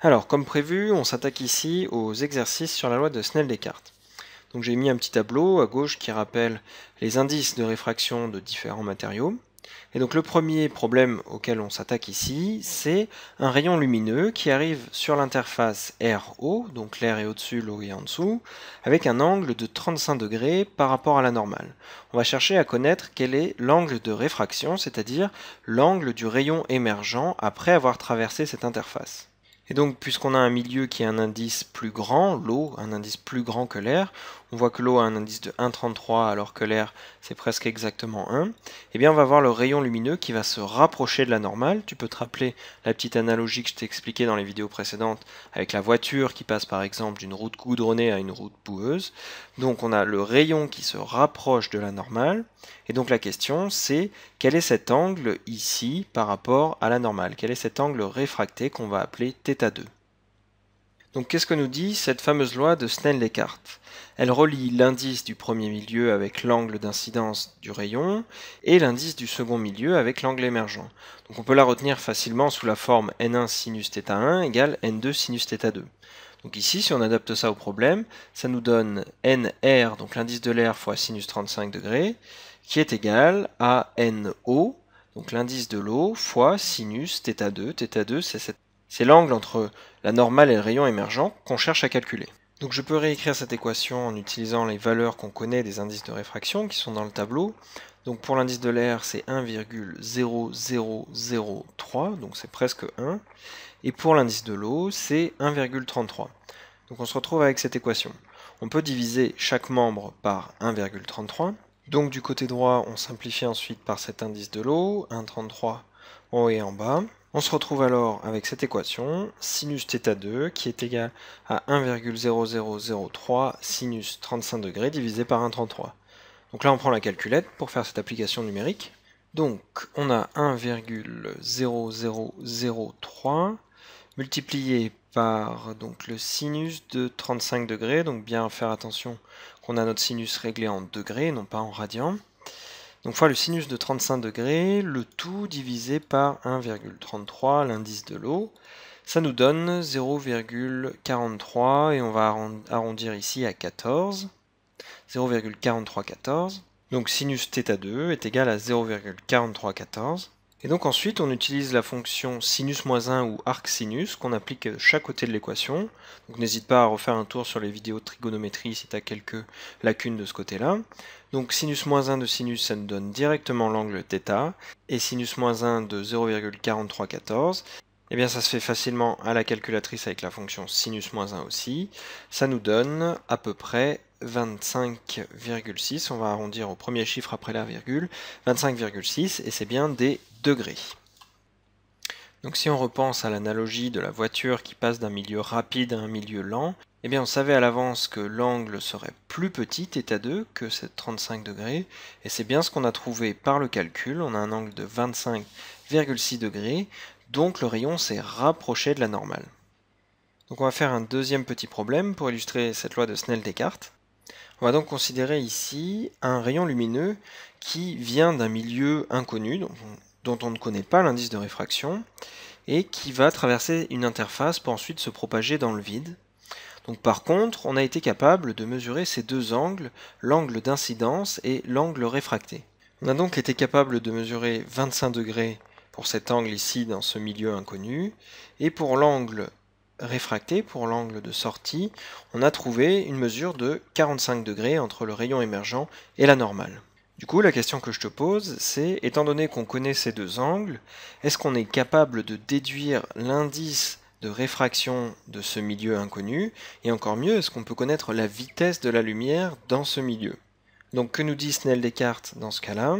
Alors, comme prévu, on s'attaque ici aux exercices sur la loi de Snell-Descartes. Donc j'ai mis un petit tableau à gauche qui rappelle les indices de réfraction de différents matériaux. Et donc le premier problème auquel on s'attaque ici, c'est un rayon lumineux qui arrive sur l'interface RO, donc l'air est au-dessus, l'eau est en dessous, avec un angle de 35 degrés par rapport à la normale. On va chercher à connaître quel est l'angle de réfraction, c'est-à-dire l'angle du rayon émergent après avoir traversé cette interface. Et donc, puisqu'on a un milieu qui a un indice plus grand, l'eau, un indice plus grand que l'air, on voit que l'eau a un indice de 1,33 alors que l'air c'est presque exactement 1, eh bien on va voir le rayon lumineux qui va se rapprocher de la normale. Tu peux te rappeler la petite analogie que je t'ai expliquée dans les vidéos précédentes avec la voiture qui passe par exemple d'une route goudronnée à une route boueuse. Donc on a le rayon qui se rapproche de la normale. Et donc la question c'est quel est cet angle ici par rapport à la normale Quel est cet angle réfracté qu'on va appeler θ2 donc qu'est-ce que nous dit cette fameuse loi de snell lecart Elle relie l'indice du premier milieu avec l'angle d'incidence du rayon et l'indice du second milieu avec l'angle émergent. Donc on peut la retenir facilement sous la forme n1 sinus 1 égale n2 sinus 2 Donc ici, si on adapte ça au problème, ça nous donne nr, donc l'indice de l'air fois sinus 35 degrés, qui est égal à no, donc l'indice de l'eau, fois sinus 2 θ2, c'est l'angle entre la normale et le rayon émergent qu'on cherche à calculer. Donc je peux réécrire cette équation en utilisant les valeurs qu'on connaît des indices de réfraction qui sont dans le tableau. Donc pour l'indice de l'air, c'est 1,0003, donc c'est presque 1. Et pour l'indice de l'eau, c'est 1,33. Donc on se retrouve avec cette équation. On peut diviser chaque membre par 1,33. Donc du côté droit, on simplifie ensuite par cet indice de l'eau, 1,33 en haut et en bas. On se retrouve alors avec cette équation, sinus θ2 qui est égal à 1,0003 sinus 35 degrés divisé par 1,33. Donc là on prend la calculette pour faire cette application numérique. Donc on a 1,0003 multiplié par donc, le sinus de 35 degrés, donc bien faire attention qu'on a notre sinus réglé en degrés, non pas en radians. Donc fois le sinus de 35 degrés, le tout divisé par 1,33, l'indice de l'eau. Ça nous donne 0,43 et on va arrondir ici à 14. 0,4314. Donc sinus θ2 est égal à 0,4314. Et donc ensuite, on utilise la fonction sinus-1 ou arc sinus qu'on applique chaque côté de l'équation. Donc n'hésite pas à refaire un tour sur les vidéos de trigonométrie si tu as quelques lacunes de ce côté-là. Donc sinus-1 de sinus, ça nous donne directement l'angle θ, et sinus-1 de 0,4314, eh bien ça se fait facilement à la calculatrice avec la fonction sinus-1 aussi. Ça nous donne à peu près 25,6, on va arrondir au premier chiffre après la virgule, 25,6, et c'est bien des degrés. Donc si on repense à l'analogie de la voiture qui passe d'un milieu rapide à un milieu lent, eh bien on savait à l'avance que l'angle serait plus petit, état 2 que cette 35 degrés, et c'est bien ce qu'on a trouvé par le calcul, on a un angle de 25,6 degrés, donc le rayon s'est rapproché de la normale. Donc on va faire un deuxième petit problème pour illustrer cette loi de Snell-Descartes. On va donc considérer ici un rayon lumineux qui vient d'un milieu inconnu, donc dont on ne connaît pas l'indice de réfraction, et qui va traverser une interface pour ensuite se propager dans le vide. Donc par contre, on a été capable de mesurer ces deux angles, l'angle d'incidence et l'angle réfracté. On a donc été capable de mesurer 25 degrés pour cet angle ici dans ce milieu inconnu, et pour l'angle réfracté, pour l'angle de sortie, on a trouvé une mesure de 45 degrés entre le rayon émergent et la normale. Du coup, la question que je te pose, c'est, étant donné qu'on connaît ces deux angles, est-ce qu'on est capable de déduire l'indice de réfraction de ce milieu inconnu, et encore mieux, est-ce qu'on peut connaître la vitesse de la lumière dans ce milieu Donc que nous dit Snell Descartes dans ce cas-là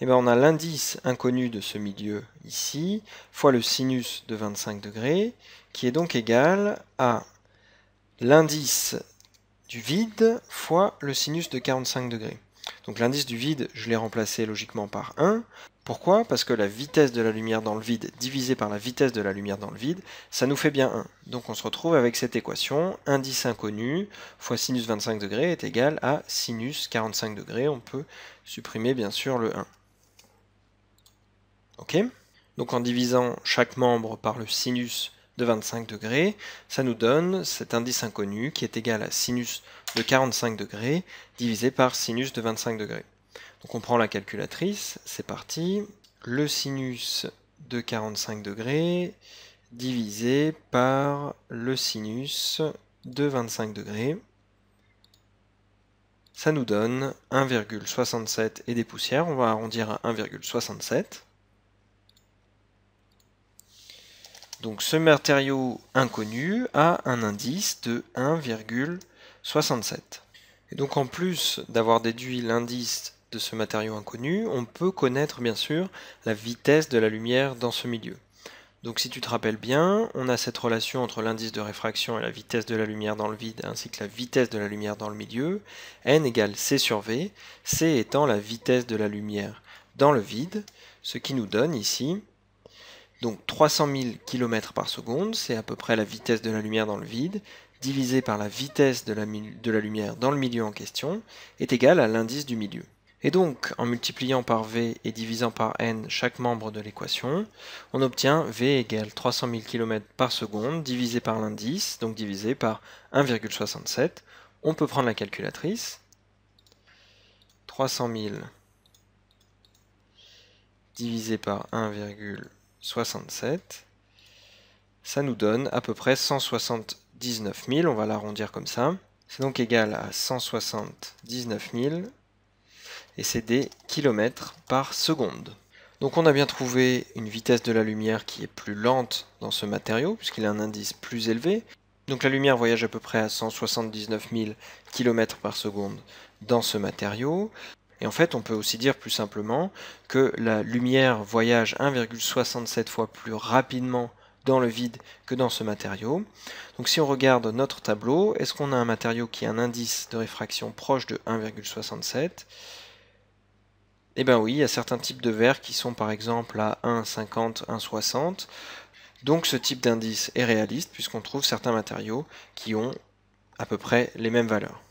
Eh bien on a l'indice inconnu de ce milieu ici, fois le sinus de 25 degrés, qui est donc égal à l'indice du vide fois le sinus de 45 degrés. Donc l'indice du vide, je l'ai remplacé logiquement par 1. Pourquoi Parce que la vitesse de la lumière dans le vide divisée par la vitesse de la lumière dans le vide, ça nous fait bien 1. Donc on se retrouve avec cette équation, indice inconnu fois sinus 25 degrés est égal à sinus 45 degrés. On peut supprimer bien sûr le 1. Ok Donc en divisant chaque membre par le sinus de 25 degrés, ça nous donne cet indice inconnu qui est égal à sinus de 45 degrés divisé par sinus de 25 degrés. Donc on prend la calculatrice, c'est parti, le sinus de 45 degrés divisé par le sinus de 25 degrés. Ça nous donne 1,67 et des poussières, on va arrondir à 1,67. Donc ce matériau inconnu a un indice de 1,67. Et donc en plus d'avoir déduit l'indice de ce matériau inconnu, on peut connaître bien sûr la vitesse de la lumière dans ce milieu. Donc si tu te rappelles bien, on a cette relation entre l'indice de réfraction et la vitesse de la lumière dans le vide, ainsi que la vitesse de la lumière dans le milieu, n égale c sur v, c étant la vitesse de la lumière dans le vide, ce qui nous donne ici donc 300 000 km par seconde, c'est à peu près la vitesse de la lumière dans le vide, divisé par la vitesse de la, lumière dans le milieu en question, est égal à l'indice du milieu. Et donc, en multipliant par V et divisant par N chaque membre de l'équation, on obtient V égale 300 000 km par seconde divisé par l'indice, donc divisé par 1,67. On peut prendre la calculatrice. 300 000 divisé par 1,67. 67. Ça nous donne à peu près 179 000, on va l'arrondir comme ça. C'est donc égal à 179 000, et c'est des kilomètres par seconde. Donc on a bien trouvé une vitesse de la lumière qui est plus lente dans ce matériau, puisqu'il a un indice plus élevé. Donc la lumière voyage à peu près à 179 000 km par seconde dans ce matériau. Et en fait, on peut aussi dire plus simplement que la lumière voyage 1,67 fois plus rapidement dans le vide que dans ce matériau. Donc si on regarde notre tableau, est-ce qu'on a un matériau qui a un indice de réfraction proche de 1,67 Eh bien oui, il y a certains types de verres qui sont par exemple à 1,50, 1,60. Donc ce type d'indice est réaliste puisqu'on trouve certains matériaux qui ont à peu près les mêmes valeurs.